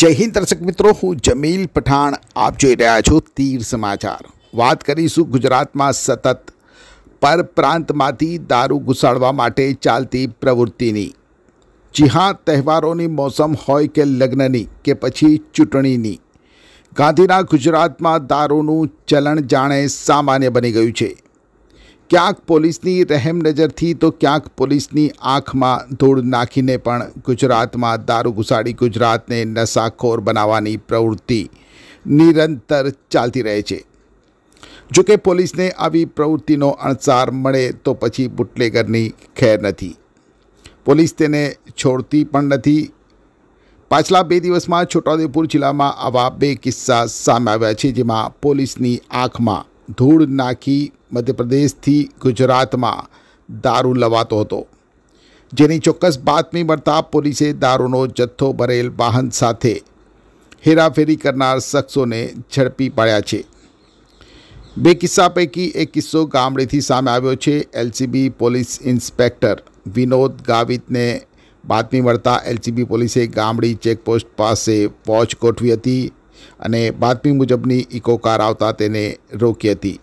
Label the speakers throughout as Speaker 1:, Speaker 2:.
Speaker 1: જય હિન્દ દર્શક મિત્રો હું જમીલ પઠાણ આપ જોઈ રહ્યા છો તીર સમાચાર વાત કરીશું ગુજરાતમાં સતત પર પ્રાંતમાંથી દારૂ ઘુસાડવા માટે ચાલતી પ્રવૃત્તિની જી હા તહેવારોની મોસમ હોય કે લગ્નની કે પછી ચૂંટણીની ગાંધીના ગુજરાતમાં દારૂનું ચલણ જાણે સામાન્ય બની ગયું છે ક્યાંક પોલીસની રહેમ નજરથી તો ક્યાંક પોલીસની આંખમાં ધૂળ નાખીને પણ ગુજરાતમાં દારૂ ઘુસાડી ગુજરાતને નશાખોર બનાવવાની પ્રવૃત્તિ નિરંતર ચાલતી રહે છે જો કે પોલીસને આવી પ્રવૃત્તિનો અણસાર મળે તો પછી બુટલેગરની ખેર નથી પોલીસ તેને છોડતી પણ નથી પાછલા બે દિવસમાં છોટાઉદેપુર જિલ્લામાં આવા બે કિસ્સા સામે આવ્યા છે જેમાં પોલીસની આંખમાં ધૂળ નાખી મધ્યપ્રદેશથી ગુજરાતમાં દારૂ લવાતો હતો જેની ચોક્કસ બાતમી મળતા પોલીસે દારૂનો જથ્થો ભરેલ વાહન સાથે હેરાફેરી કરનાર શખ્સોને ઝડપી પાડ્યા છે બે કિસ્સા પૈકી એક કિસ્સો ગામડેથી સામે આવ્યો છે એલસીબી પોલીસ ઇન્સ્પેક્ટર વિનોદ ગાવિતને બાતમી મળતા એલસીબી પોલીસે ગામડી ચેકપોસ્ટ પાસે વોચ ગોઠવી હતી અને બાતમી મુજબની ઇકો કાર આવતા તેને રોકી હતી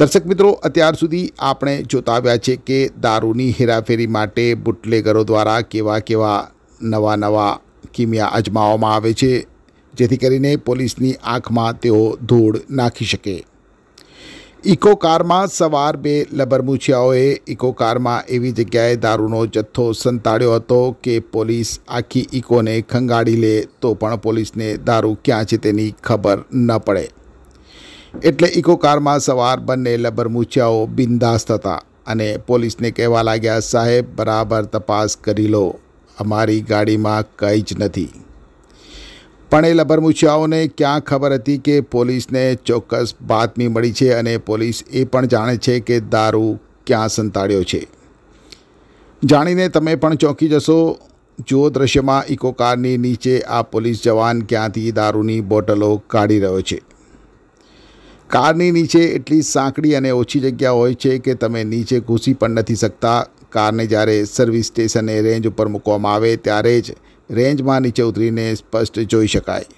Speaker 1: દર્શક મિત્રો અત્યાર સુધી આપણે જોતા આવ્યા છે કે દારૂની હેરાફેરી માટે બુટલેગરો દ્વારા કેવા કેવા નવા નવા કિમિયા અજમાવવામાં આવે છે જેથી કરીને પોલીસની આંખમાં તેઓ ધૂળ નાખી શકે ઇકો કારમાં સવાર બે લબરમૂછિયાઓએ ઇકો કારમાં એવી જગ્યાએ દારૂનો જથ્થો સંતાડ્યો હતો કે પોલીસ આખી ઇકોને ખંગાળી લે તો પણ પોલીસને દારૂ ક્યાં છે તેની ખબર ન પડે એટલે ઇકો કારમાં સવાર બંને લબરમૂછિયાઓ બિંદાસ થતા અને પોલીસને કહેવા લાગ્યા સાહેબ બરાબર તપાસ કરી લો અમારી ગાડીમાં કંઈ જ નથી પણ એ લબરમૂછિયાઓને ક્યાં ખબર હતી કે પોલીસને ચોક્કસ બાતમી મળી છે અને પોલીસ એ પણ જાણે છે કે દારૂ ક્યાં સંતાડ્યો છે જાણીને તમે પણ ચોંકી જશો જુઓ દ્રશ્યમાં ઇકો કારની નીચે આ પોલીસ જવાન ક્યાંથી દારૂની બોટલો કાઢી રહ્યો છે કારની નીચે એટલી સાંકડી અને ઓછી જગ્યા હોય છે કે તમે નીચે ઘૂસી પણ નથી શકતા કારને જ્યારે સર્વિસ સ્ટેશને રેન્જ ઉપર મૂકવામાં આવે ત્યારે જ રેન્જમાં નીચે ઉતરીને સ્પષ્ટ જોઈ શકાય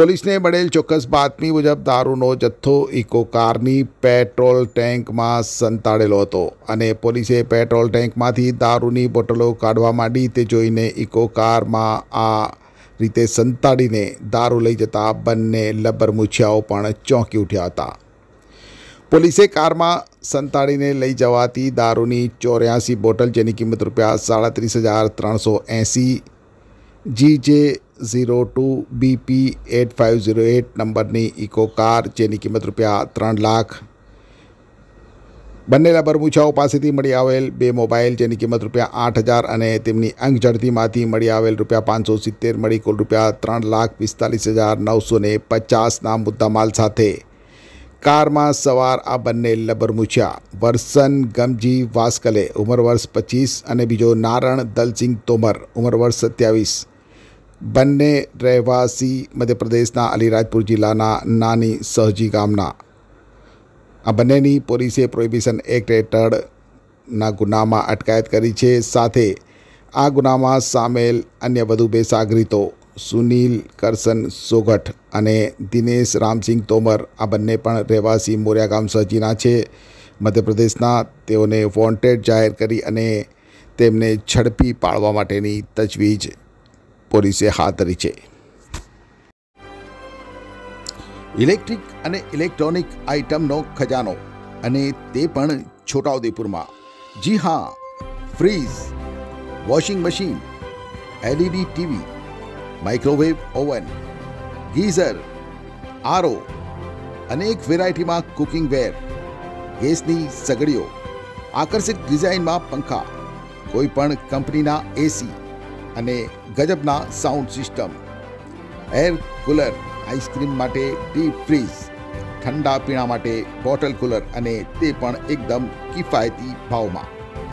Speaker 1: પોલીસને મળેલ ચોક્કસ બાતમી મુજબ દારૂનો જથ્થો ઇકો કારની પેટ્રોલ ટેન્કમાં સંતાડેલો હતો અને પોલીસે પેટ્રોલ ટેન્કમાંથી દારૂની બોટલો કાઢવા માંડી તે જોઈને ઇકો કારમાં આ રીતે સંતાડીને દારૂ લઈ જતા બંને લબરમૂછિયાઓ પણ ચોંકી ઉઠ્યા હતા પોલીસે કારમાં સંતાડીને લઈ જવાતી દારૂની ચોર્યાસી બોટલ જેની કિંમત રૂપિયા સાડત્રીસ હજાર ત્રણસો એંસી G J zero two BP eight five zero eight નંબરની ઇકો કાર જેની કિંમત રૂપિયા ત્રણ લાખ બંને લબરમૂછાઓ પાસેથી મળી આવેલ બે મોબાઈલ જેની કિંમત રૂપિયા આઠ હજાર અને તેમની અંગ ઝડતીમાંથી મળી આવેલ રૂપિયા પાંચસો સિત્તેર મળી કુલ રૂપિયા ત્રણ લાખ પિસ્તાલીસ હજાર નવસો ને પચાસના મુદ્દામાલ સાથે કારમાં સવાર આ બંને લબરમૂછા વર્સન ગમજી વાસ્કલે ઉંમર વર્ષ પચીસ અને બીજો નારણ દલસિંગ તોમર ઉંમર વર્ષ સત્યાવીસ બંને રહેવાસી મધ્યપ્રદેશના અલીરાજપુર જિલ્લાના નાની સહજી ગામના આ બંનેની પોલીસે પ્રોહિબિશન એક્ટ હેઠળના ગુનામાં અટકાયત કરી છે સાથે આ ગુનામાં સામેલ અન્ય વધુ બે સાગરીતો સુનિલ કરસન સોગઠ અને દિનેશ રામસિંહ તોમર આ બંને પણ રહેવાસી મોરિયા ગામ સહજીના છે મધ્યપ્રદેશના તેઓને વોન્ટેડ જાહેર કરી અને તેમને ઝડપી પાડવા માટેની તજવીજ પોલીસે હાથ ધરી છે ઇલેક્ટ્રિક અને ઇલેક્ટ્રોનિક આઇટમનો ખજાનો અને તે પણ છોટાઉદેપુરમાં જી હા fridge washing machine LED TV microwave oven geyser RO અનેક વેરાયટીમાં કુકિંગ વેર ગેસની સગડીઓ આકર્ષિત ડિઝાઇનમાં પંખા કોઈપણ કંપનીના એસી અને ગજબના sound system air cooler ice cream માટે ડીપ ફ્રીઝ ઠંડા પીણા માટે બોટલ કુલર અને તે પણ એકદમ કિફાયતી ભાવમાં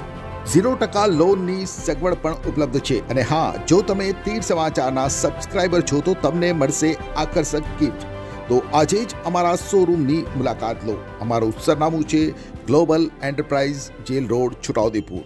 Speaker 1: ઝીરો ટકા લોનની સગવડ પણ ઉપલબ્ધ છે અને હા જો તમે તીર સમાચારના સબસ્ક્રાઇબર છો તો તમને મળશે આકર્ષક ગિફ્ટ તો આજે જ અમારા શોરૂમની મુલાકાત લો અમારું સરનામું છે Global Enterprise jail road Chhota Udepur